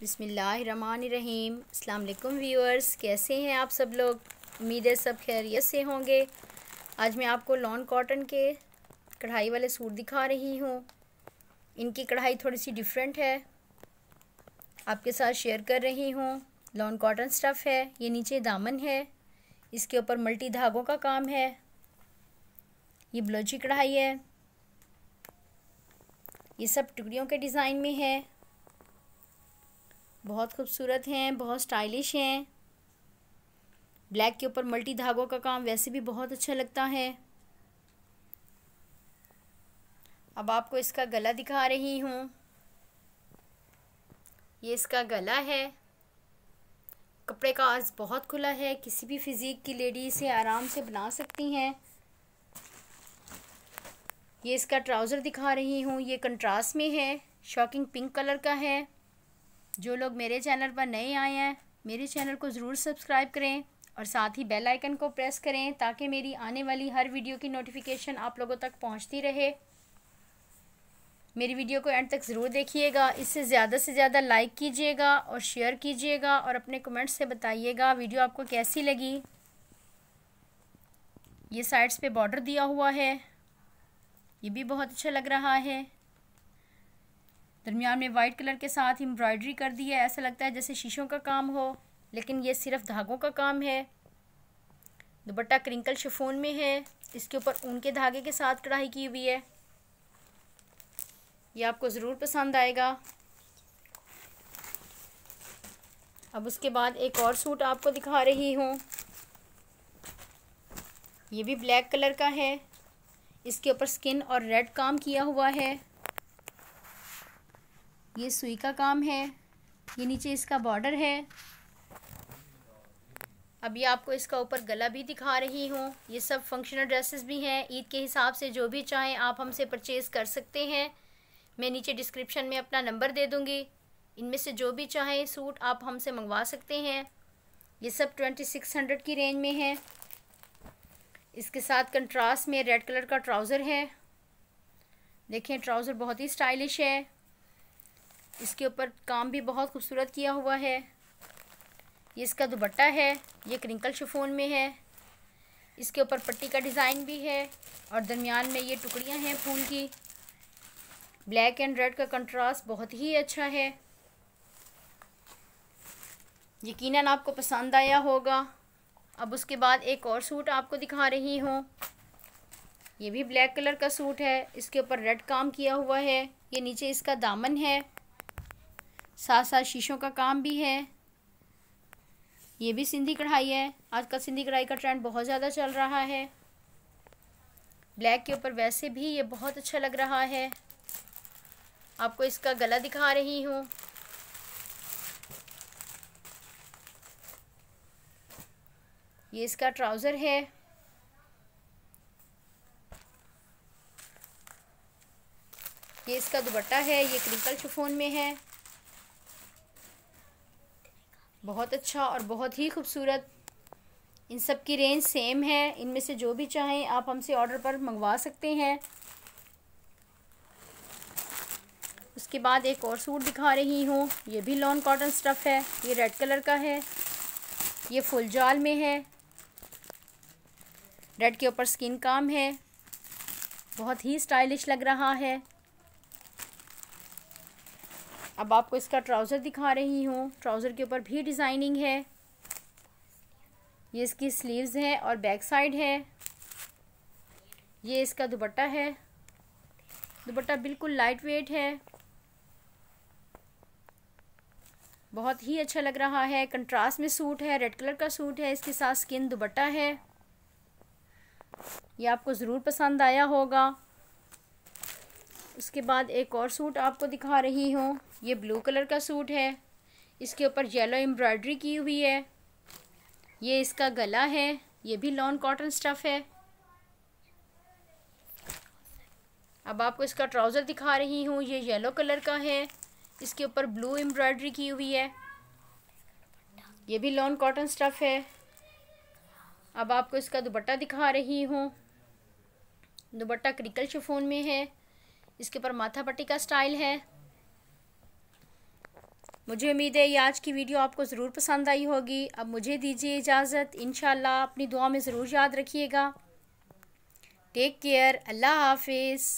बिसमीम अल्लाम व्यूअर्स कैसे हैं आप सब लोग उम्मीद है सब खैरियत से होंगे आज मैं आपको लॉन कॉटन के कढ़ाई वाले सूट दिखा रही हूँ इनकी कढ़ाई थोड़ी सी डिफरेंट है आपके साथ शेयर कर रही हूँ लॉन कॉटन स्टफ़ है ये नीचे दामन है इसके ऊपर मल्टी धागों का काम है ये ब्लौजी कढ़ाई है ये सब टुकड़ियों के डिज़ाइन में है बहुत खूबसूरत हैं बहुत स्टाइलिश हैं ब्लैक के ऊपर मल्टी धागों का काम वैसे भी बहुत अच्छा लगता है अब आपको इसका गला दिखा रही हूँ ये इसका गला है कपड़े का आज बहुत खुला है किसी भी फिज़ीक की लेडी इसे आराम से बना सकती हैं ये इसका ट्राउज़र दिखा रही हूँ ये कंट्रास्ट में है शॉकिंग पिंक कलर का है जो लोग मेरे चैनल पर नए आए हैं मेरे चैनल को ज़रूर सब्सक्राइब करें और साथ ही बेल आइकन को प्रेस करें ताकि मेरी आने वाली हर वीडियो की नोटिफिकेशन आप लोगों तक पहुंचती रहे मेरी वीडियो को एंड तक ज़रूर देखिएगा इससे ज़्यादा से ज़्यादा लाइक कीजिएगा और शेयर कीजिएगा और अपने कमेंट्स से बताइएगा वीडियो आपको कैसी लगी ये साइड्स पे बॉर्डर दिया हुआ है ये भी बहुत अच्छा लग रहा है दरमियान में वाइट कलर के साथ एम्ब्रॉयडरी कर दी है ऐसा लगता है जैसे शीशों का काम हो लेकिन ये सिर्फ धागों का काम है दुपट्टा क्रिंकल शिफोन में है इसके ऊपर ऊन के धागे के साथ कढ़ाई की हुई है ये आपको ज़रूर पसंद आएगा अब उसके बाद एक और सूट आपको दिखा रही हूँ ये भी ब्लैक कलर का है इसके ऊपर स्किन और रेड काम किया हुआ है ये सुई का काम है ये नीचे इसका बॉर्डर है अभी आपको इसका ऊपर गला भी दिखा रही हूँ ये सब फंक्शनल ड्रेसेस भी हैं ईद के हिसाब से जो भी चाहें आप हमसे परचेज़ कर सकते हैं मैं नीचे डिस्क्रिप्शन में अपना नंबर दे दूँगी इनमें से जो भी चाहें सूट आप हमसे मंगवा सकते हैं ये सब ट्वेंटी सिक्स हंड्रेड की रेंज में है इसके साथ कंट्रास्ट में रेड कलर का ट्राउज़र है देखें ट्राउज़र बहुत ही स्टाइलिश है इसके ऊपर काम भी बहुत खूबसूरत किया हुआ है ये इसका दुपट्टा है ये क्रिंकल शिफोन में है इसके ऊपर पट्टी का डिज़ाइन भी है और दरमियान में ये टुकड़ियाँ हैं फूल की ब्लैक एंड रेड का कंट्रास्ट बहुत ही अच्छा है यकीनन आपको पसंद आया होगा अब उसके बाद एक और सूट आपको दिखा रही हूँ ये भी ब्लैक कलर का सूट है इसके ऊपर रेड काम किया हुआ है ये नीचे इसका दामन है साथ साथ शीशों का काम भी है ये भी सिंधी कढ़ाई है आजकल सिंधी कढ़ाई का ट्रेंड बहुत ज़्यादा चल रहा है ब्लैक के ऊपर वैसे भी ये बहुत अच्छा लग रहा है आपको इसका गला दिखा रही हूँ ये इसका ट्राउज़र है ये इसका दुपट्टा है ये क्रिंकल शुफोन में है बहुत अच्छा और बहुत ही खूबसूरत इन सब की रेंज सेम है इनमें से जो भी चाहें आप हमसे ऑर्डर पर मंगवा सकते हैं उसके बाद एक और सूट दिखा रही हूँ ये भी लॉन कॉटन स्टफ़ है ये रेड कलर का है ये फुल जाल में है रेड के ऊपर स्किन काम है बहुत ही स्टाइलिश लग रहा है अब आपको इसका ट्राउज़र दिखा रही हूँ ट्राउज़र के ऊपर भी डिज़ाइनिंग है ये इसकी स्लीव्स है और बैक साइड है ये इसका दुपट्टा है दुपट्टा बिल्कुल लाइट वेट है बहुत ही अच्छा लग रहा है कंट्रास्ट में सूट है रेड कलर का सूट है इसके साथ स्किन दुपट्टा है ये आपको ज़रूर पसंद आया होगा उसके बाद एक और सूट आपको दिखा रही हूँ ये ब्लू कलर का सूट है इसके ऊपर येलो एम्ब्रॉयडरी की हुई है ये इसका गला है ये भी लॉन कॉटन स्टफ़ है अब आपको इसका ट्राउज़र दिखा रही हूँ ये येलो कलर का है इसके ऊपर ब्लू एम्ब्रॉयडरी की हुई है ये भी लॉन कॉटन स्टफ़ है अब आपको इसका दुपट्टा दिखा रही हूँ दुपट्टा क्रिकल शिफोन में है इसके ऊपर माथा पट्टी का स्टाइल है मुझे उम्मीद है ये आज की वीडियो आपको ज़रूर पसंद आई होगी अब मुझे दीजिए इजाज़त इन अपनी दुआ में ज़रूर याद रखिएगा टेक केयर अल्लाह हाफिज़